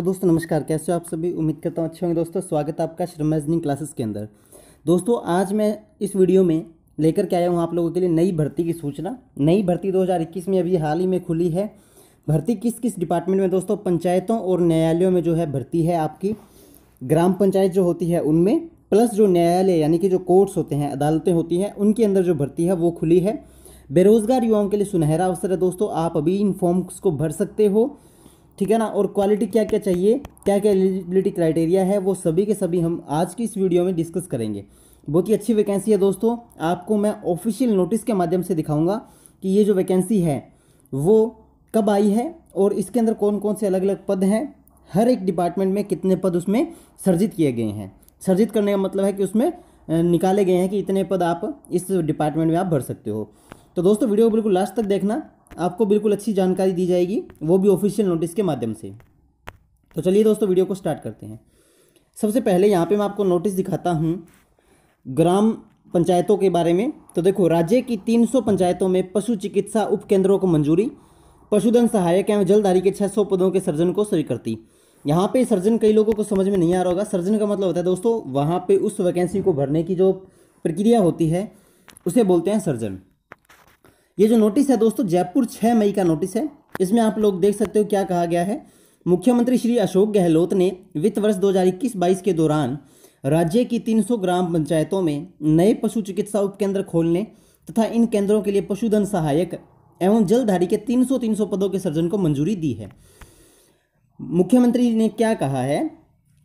hello दोस्तों नमस्कार कैसे हो आप सभी उम्मीद करता हूँ अच्छे होंगे दोस्तों स्वागत है आपका श्रम क्लासेस के अंदर दोस्तों आज मैं इस वीडियो में लेकर के आया हूँ आप लोगों के लिए नई भर्ती की सूचना नई भर्ती 2021 में अभी हाल ही में खुली है भर्ती किस किस डिपार्टमेंट में दोस्तों पंचायतों और न्यायालयों में जो है भर्ती है आपकी ग्राम पंचायत जो होती है उनमें प्लस जो न्यायालय यानी कि जो कोर्ट्स होते हैं अदालतें होती हैं उनके अंदर जो भर्ती है वो खुली है बेरोजगार युवाओं के लिए सुनहरा अवसर है दोस्तों आप अभी इन फॉर्म्स को भर सकते हो ठीक है ना और क्वालिटी क्या क्या चाहिए क्या क्या एलिजिबिलिटी क्राइटेरिया है वो सभी के सभी हम आज की इस वीडियो में डिस्कस करेंगे बहुत ही अच्छी वैकेंसी है दोस्तों आपको मैं ऑफिशियल नोटिस के माध्यम से दिखाऊंगा कि ये जो वैकेंसी है वो कब आई है और इसके अंदर कौन कौन से अलग अलग पद हैं हर एक डिपार्टमेंट में कितने पद उसमें सर्जित किए गए हैं सर्जित करने का मतलब है कि उसमें निकाले गए हैं कि इतने पद आप इस डिपार्टमेंट में आप भर सकते हो तो दोस्तों वीडियो को बिल्कुल लास्ट तक देखना आपको बिल्कुल अच्छी जानकारी दी जाएगी वो भी ऑफिशियल नोटिस के माध्यम से तो चलिए दोस्तों वीडियो को स्टार्ट करते हैं सबसे पहले यहाँ पे मैं आपको नोटिस दिखाता हूँ ग्राम पंचायतों के बारे में तो देखो राज्य की 300 पंचायतों में पशु चिकित्सा उपकेंद्रों को मंजूरी पशुधन सहायक एवं जलधारी के 600 पदों के सर्जन को स्वीकृति यहाँ पे सर्जन कई लोगों को समझ में नहीं आ रहा होगा सर्जन का मतलब होता है दोस्तों वहाँ पे उस वैकेंसी को भरने की जो प्रक्रिया होती है उसे बोलते हैं सर्जन ये जो नोटिस है दोस्तों जयपुर छः मई का नोटिस है इसमें आप लोग देख सकते हो क्या कहा गया है मुख्यमंत्री श्री अशोक गहलोत ने वित्त वर्ष दो हज़ार के दौरान राज्य की 300 ग्राम पंचायतों में नए पशु चिकित्सा उपकेंद्र खोलने तथा इन केंद्रों के लिए पशुधन सहायक एवं जलधारी के 300-300 पदों के सर्जन को मंजूरी दी है मुख्यमंत्री ने क्या कहा है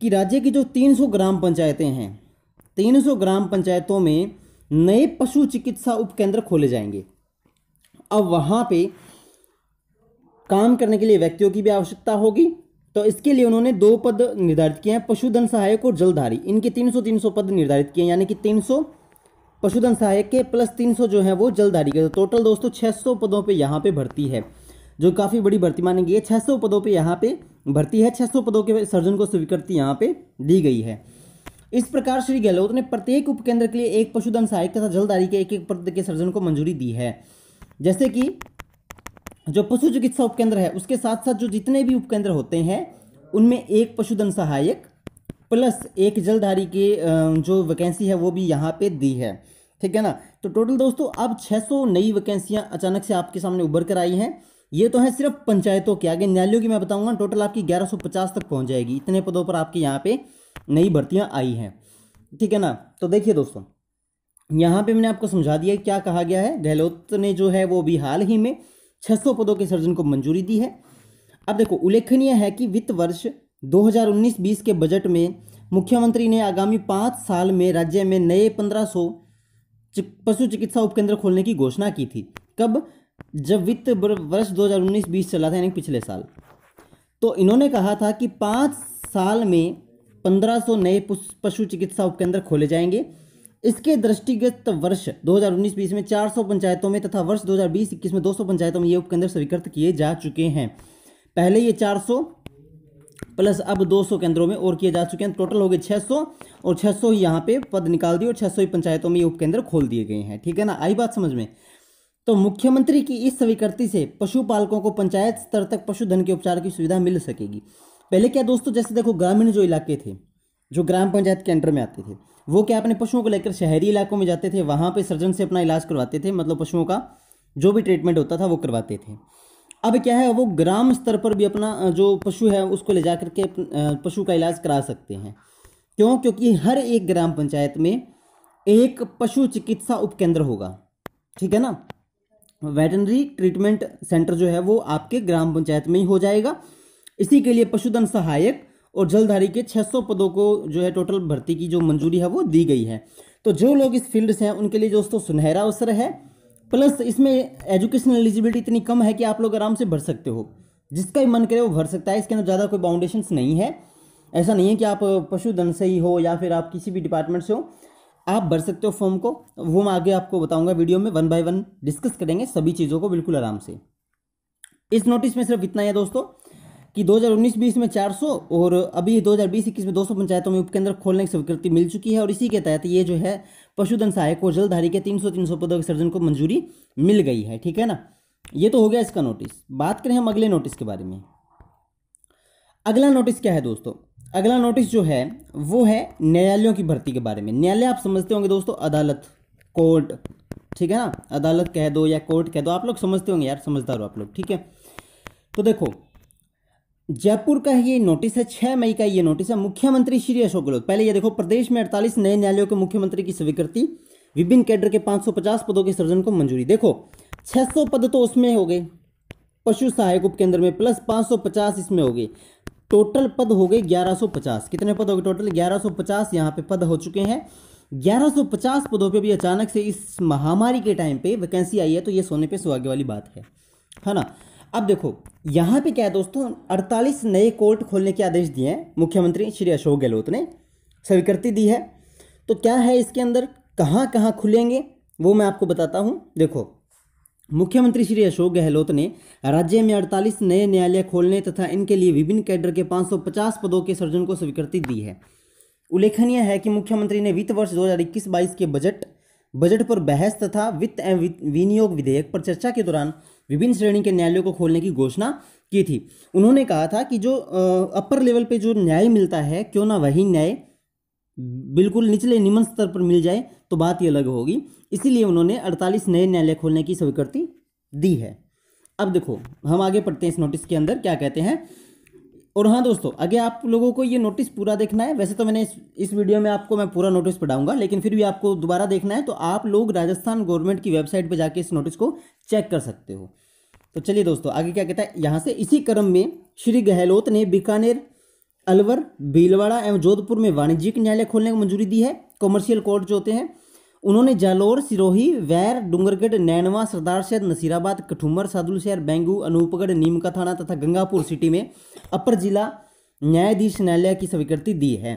कि राज्य की जो 300 ग्राम पंचायतें हैं 300 ग्राम पंचायतों में नए पशु चिकित्सा उपकेंद्र खोले जाएंगे अब वहाँ पे काम करने के लिए व्यक्तियों की भी आवश्यकता होगी तो इसके लिए उन्होंने दो पद निर्धारित किए हैं पशुधन सहायक और जलधारी इनके 300 300 पद निर्धारित किए हैं यानी कि 300 पशुधन सहायक के प्लस 300 जो है वो जलधारी के तो टोटल दोस्तों 600 पदों पे यहाँ पे भर्ती है जो काफ़ी बड़ी भर्ती मानी गई है सौ पदों पर यहाँ पे भर्ती है सौ पदों के सर्जन को स्वीकृति यहाँ पे दी गई है इस प्रकार श्री गहलोत ने प्रत्येक उपकेंद्र के लिए एक पशुधन सहायक तथा जलधारी के एक एक पद के सर्जन को मंजूरी दी है जैसे कि जो पशु चिकित्सा उपकेंद्र है उसके साथ साथ जो जितने भी उपकेंद्र होते हैं उनमें एक पशुधन सहायक प्लस एक जलधारी के जो वैकेंसी है वो भी यहाँ पे दी है ठीक है ना तो टोटल दोस्तों अब 600 नई वैकेंसियाँ अचानक से आपके सामने उभर कर आई हैं ये तो है सिर्फ पंचायतों के आगे न्यायालयों की मैं बताऊंगा टोटल आपकी 1150 तक पहुंच जाएगी इतने पदों पर आपके यहाँ पे नई भर्तियाँ आई हैं ठीक है ना तो देखिए दोस्तों यहाँ पे मैंने आपको समझा दिया क्या कहा गया है गहलोत ने जो है वो अभी हाल ही में 600 पदों के सृजन को मंजूरी दी है अब देखो उल्लेखनीय है कि वित्त वर्ष 2019-20 के बजट में मुख्यमंत्री ने आगामी पाँच साल में राज्य में नए 1500 पशु चिकित्सा उपकेंद्र खोलने की घोषणा की थी कब जब वित्त वर्ष 2019-20 चला था यानी पिछले साल तो इन्होंने कहा था कि पाँच साल में पंद्रह नए पशु चिकित्सा उपकेंद्र खोले जाएंगे इसके दृष्टिगत वर्ष 2019-20 में 400 पंचायतों में तथा वर्ष 2020-21 में 200 पंचायतों में ये उपकेंद्र स्वीकृत किए जा चुके हैं पहले ये 400 प्लस अब 200 केंद्रों में और किए जा चुके हैं टोटल हो गए 600 और 600 ही यहाँ पे पद निकाल दिए और 600 ही पंचायतों में ये उपकेंद्र खोल दिए गए हैं ठीक है ना आई बात समझ में तो मुख्यमंत्री की इस स्वीकृति से पशुपालकों को पंचायत स्तर तक पशुधन के उपचार की सुविधा मिल सकेगी पहले क्या दोस्तों जैसे देखो ग्रामीण जो इलाके थे जो ग्राम पंचायत के अंडर में आते थे वो क्या अपने पशुओं को लेकर शहरी इलाकों में जाते थे वहाँ पे सर्जन से अपना इलाज करवाते थे मतलब पशुओं का जो भी ट्रीटमेंट होता था वो करवाते थे अब क्या है वो ग्राम स्तर पर भी अपना जो पशु है उसको ले जा करके पशु का इलाज करा सकते हैं क्यों क्योंकि हर एक ग्राम पंचायत में एक पशु चिकित्सा उपकेंद्र होगा ठीक है ना वेटनरी ट्रीटमेंट सेंटर जो है वो आपके ग्राम पंचायत में ही हो जाएगा इसी के लिए पशुधन सहायक और जलधारी के 600 पदों को जो है टोटल भर्ती की जो मंजूरी है वो दी गई है तो जो लोग इस फील्ड से हैं उनके लिए दोस्तों सुनहरा अवसर है प्लस इसमें एजुकेशनल एलिजिबिलिटी इतनी कम है कि आप लोग आराम से भर सकते हो जिसका भी मन करे वो भर सकता है इसके अंदर ज़्यादा कोई बाउंडेशन नहीं है ऐसा नहीं है कि आप पशुधन से ही हो या फिर आप किसी भी डिपार्टमेंट से हो आप भर सकते हो फॉर्म को वो मैं आगे आपको बताऊंगा वीडियो में वन बाय वन डिस्कस करेंगे सभी चीज़ों को बिल्कुल आराम से इस नोटिस में सिर्फ इतना ही है दोस्तों कि 2019-20 में 400 और अभी 2020-21 में सौ पंचायतों में उपकेंद्र खोलने की स्वीकृति मिल चुकी है और इसी के तहत ये जो है पशुधन सहायक और जलधारी के 300-300 पदों के सर्जन को मंजूरी मिल गई है ठीक है ना ये तो हो गया इसका नोटिस बात करें हम अगले नोटिस के बारे में अगला नोटिस क्या है दोस्तों अगला नोटिस जो है वो है न्यायालयों की भर्ती के बारे में न्यायालय आप समझते होंगे दोस्तों अदालत कोर्ट ठीक है ना अदालत कह दो या कोर्ट कह दो आप लोग समझते होंगे यार समझदार हो आप लोग ठीक है तो देखो जयपुर का ये नोटिस है छह मई का ये नोटिस है मुख्यमंत्री श्री अशोक गहलोत पहले ये देखो प्रदेश में अड़तालीस नए न्यायालयों के मुख्यमंत्री की स्वीकृति विभिन्न कैडर के 550 पदों के सृजन को मंजूरी देखो 600 पद तो उसमें हो गए पशु सहायक उपकेंद्र में प्लस 550 इसमें हो गए टोटल पद हो गए 1150 कितने पद हो गए टोटल 1150 यहाँ पे पद हो चुके हैं 1150 पदों पे भी अचानक से इस महामारी के टाइम पे वैकेंसी आई है तो ये सोने पे सुहागे वाली बात है है ना अब देखो यहाँ पे क्या है दोस्तों 48 नए कोर्ट खोलने के आदेश दिए हैं मुख्यमंत्री श्री अशोक गहलोत ने स्वीकृति दी है तो क्या है इसके अंदर कहाँ कहाँ खुलेंगे वो मैं आपको बताता हूँ देखो मुख्यमंत्री श्री अशोक गहलोत ने राज्य में 48 नए न्यायालय खोलने तथा इनके लिए विभिन्न कैडर के 550 पदों के सृजन को स्वीकृति दी है उल्लेखनीय है कि मुख्यमंत्री ने वित्त वर्ष 2021-22 के बजट बजट पर बहस तथा वित्त एवं विनियोग विधेयक पर चर्चा के दौरान विभिन्न श्रेणी के न्यायालयों को खोलने की घोषणा की थी उन्होंने कहा था कि जो अपर लेवल पे जो न्याय मिलता है क्यों ना वही न्याय बिल्कुल निचले निम्न स्तर पर मिल जाए तो बात ही अलग होगी इसीलिए उन्होंने 48 नए न्यायालय खोलने की स्वीकृति दी है अब देखो हम आगे पढ़ते हैं इस नोटिस के अंदर क्या कहते हैं और हाँ दोस्तों आगे आप लोगों को ये नोटिस पूरा देखना है वैसे तो मैंने इस वीडियो में आपको मैं पूरा नोटिस पढ़ाऊंगा लेकिन फिर भी आपको दोबारा देखना है तो आप लोग राजस्थान गवर्नमेंट की वेबसाइट पर जाके इस नोटिस को चेक कर सकते हो तो चलिए दोस्तों आगे क्या कहता है यहाँ से इसी क्रम में श्री गहलोत ने बीकानेर अलवर भीलवाड़ा एवं जोधपुर में वाणिज्यिक न्यायालय खोलने की मंजूरी दी है कॉमर्शियल कोर्ट जो होते हैं उन्होंने जालोर सिरोही वैर डूंगरगढ़ नैनवा सरदार शहर नसीराबाद कठुमर सादुल शहर बेंगू अनूपगढ़ नीमका थाना तथा गंगापुर सिटी में अपर जिला न्यायाधीश न्यायालय की स्वीकृति दी है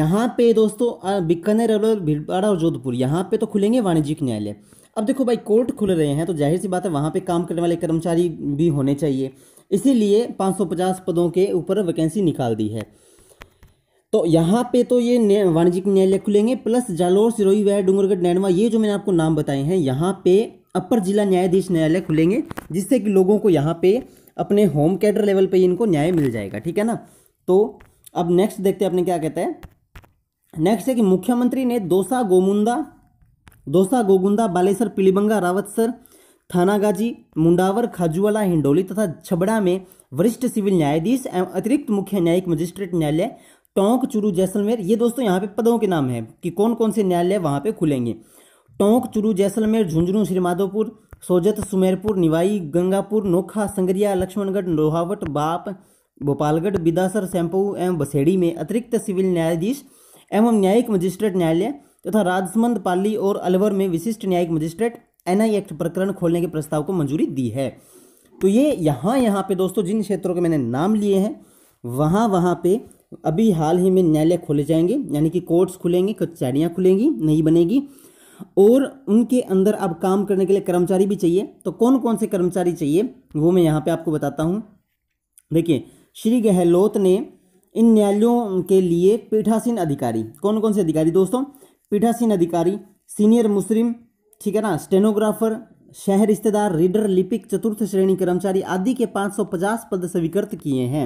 यहाँ पे दोस्तों बीकानेर अलवर भीलवाड़ा और जोधपुर यहाँ पे तो खुलेंगे वाणिज्यिक न्यायालय अब देखो भाई कोर्ट खुल रहे हैं तो जाहिर सी बात है वहाँ पे काम करने वाले कर्मचारी भी होने चाहिए इसीलिए 550 पदों के ऊपर वैकेंसी निकाल दी है तो यहाँ पे तो ये वाणिज्यिक न्यायालय खुलेंगे प्लस जालोर सिरोही वह डूंगरगढ़ नैनवा ये जो मैंने आपको नाम बताए हैं यहाँ पे अपर जिला न्यायाधीश न्यायालय खुलेंगे जिससे कि लोगों को यहाँ पे अपने होम कैडर लेवल पे इनको न्याय मिल जाएगा ठीक है ना तो अब नेक्स्ट देखते हैं अपने क्या कहता है नेक्स्ट है कि मुख्यमंत्री ने दोसा गोमुंदा दोसा गोगुंदा बालेसर पीलीबंगा रावतसर थानागाजी मुंडावर खाजुवाला हिंडोली तथा छबड़ा में वरिष्ठ सिविल न्यायाधीश एवं अतिरिक्त मुख्य न्यायिक मजिस्ट्रेट न्यायालय टोंक चुरू जैसलमेर ये दोस्तों यहाँ पे पदों के नाम है कि कौन कौन से न्यायालय वहाँ पे खुलेंगे टोंक चुरू जैसलमेर झुंझुनू श्रीमाधोपुर सोजत सुमेरपुर निवाई गंगापुर नोखा संगरिया लक्ष्मणगढ़ लोहावट बाप भोपालगढ़ बिदासर सैम्पू एवं बसेड़ी में अतिरिक्त सिविल न्यायाधीश एवं न्यायिक मजिस्ट्रेट न्यायालय तथा राजसमंद पाली और अलवर में विशिष्ट न्यायिक मजिस्ट्रेट एन एक्ट प्रकरण खोलने के प्रस्ताव को मंजूरी दी है तो ये यहाँ यहाँ पे दोस्तों जिन क्षेत्रों के मैंने नाम लिए हैं वहाँ वहाँ पे अभी हाल ही में न्यायालय खोले जाएंगे यानी कि कोर्ट्स खुलेंगे कचहरियाँ खुलेंगी नहीं बनेगी और उनके अंदर अब काम करने के लिए कर्मचारी भी चाहिए तो कौन कौन से कर्मचारी चाहिए वो मैं यहाँ पे आपको बताता हूँ देखिए श्री गहलोत ने इन न्यायालयों के लिए पीठासीन अधिकारी कौन कौन से अधिकारी दोस्तों पीठासीन अधिकारी सीनियर मुस्लिम ठीक है ना स्टेनोग्राफर शहर रिश्तेदार रीडर लिपिक चतुर्थ श्रेणी कर्मचारी आदि के 550 पद स्वीकृत किए हैं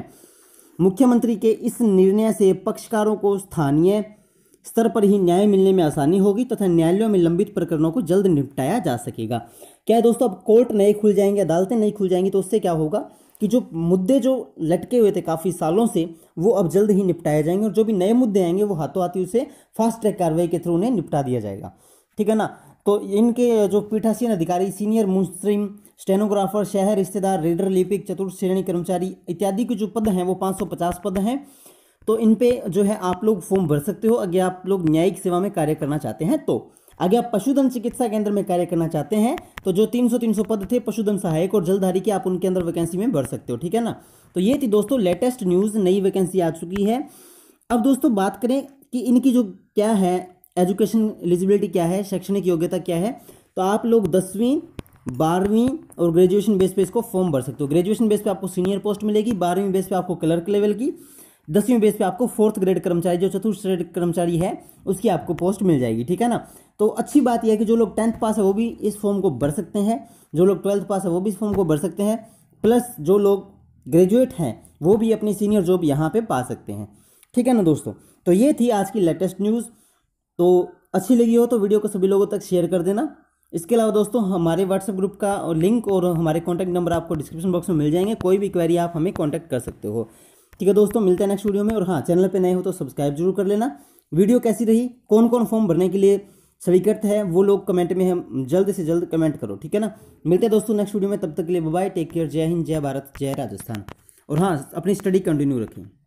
मुख्यमंत्री के इस निर्णय से पक्षकारों को स्थानीय स्तर पर ही न्याय मिलने में आसानी होगी तथा न्यायालयों में लंबित प्रकरणों को जल्द निपटाया जा सकेगा क्या है दोस्तों अब कोर्ट नए खुल जाएंगे अदालतें नई खुल जाएंगी तो उससे क्या होगा कि जो मुद्दे जो लटके हुए थे काफ़ी सालों से वो अब जल्द ही निपटाए जाएंगे और जो भी नए मुद्दे आएंगे वो हाथों हाथी उसे फास्ट ट्रैक कार्रवाई के थ्रू उन्हें निपटा दिया जाएगा ठीक है ना तो इनके जो पीठासीन अधिकारी सीनियर मुस्लिम स्टेनोग्राफर शहर रिश्तेदार रीडर लिपिक चतुर्थ श्रेणी कर्मचारी इत्यादि के जो पद हैं वो 550 पद हैं तो इन पे जो है आप लोग फॉर्म भर सकते हो अगर आप लोग न्यायिक सेवा में कार्य करना चाहते हैं तो आगे आप पशुधन चिकित्सा केंद्र में कार्य करना चाहते हैं तो जो 300 300 पद थे पशुधन सहायक और जलधारी के आप उनके अंदर वैकेंसी में भर सकते हो ठीक है ना तो ये थी दोस्तों लेटेस्ट न्यूज़ नई वैकेंसी आ चुकी है अब दोस्तों बात करें कि इनकी जो क्या है एजुकेशन एलिजिबिलिटी क्या है शैक्षणिक योग्यता क्या है तो आप लोग दसवीं बारहवीं और ग्रेजुएशन बेस पे इसको फॉर्म भर सकते हो ग्रेजुएशन बेस पे आपको सीनियर पोस्ट मिलेगी बारहवीं बेस पे आपको क्लर्क लेवल की दसवीं बेस पे आपको फोर्थ ग्रेड कर्मचारी जो चतुर्थ ग्रेड कर्मचारी है उसकी आपको पोस्ट मिल जाएगी ठीक है ना तो अच्छी बात यह है कि जो लोग टेंथ पास है वो भी इस फॉर्म को भर सकते हैं जो लोग ट्वेल्थ पास है वो भी इस फॉर्म को भर सकते हैं प्लस जो लोग ग्रेजुएट हैं वो भी अपनी सीनियर जॉब यहाँ पर पा सकते हैं ठीक है ना दोस्तों तो ये थी आज की लेटेस्ट न्यूज़ तो अच्छी लगी हो तो वीडियो को सभी लोगों तक शेयर कर देना इसके अलावा दोस्तों हमारे व्हाट्सएप ग्रुप का और लिंक और हमारे कॉन्टैक्ट नंबर आपको डिस्क्रिप्शन बॉक्स में मिल जाएंगे कोई भी क्वेरी आप हमें कॉन्टैक्ट कर सकते हो ठीक है दोस्तों मिलते हैं नेक्स्ट वीडियो में और हाँ चैनल पर नए हो तो सब्सक्राइब जरूर कर लेना वीडियो कैसी रही कौन कौन फॉर्म भरने के लिए स्वीकृत है वो लोग कमेंट में हम जल्द से जल्द कमेंट करो ठीक है ना मिलते हैं दोस्तों नेक्स्ट वीडियो में तब तक के लिए बाय टेक केयर जय हिंद जय भारत जय राजस्थान और हाँ अपनी स्टडी कंटिन्यू रखें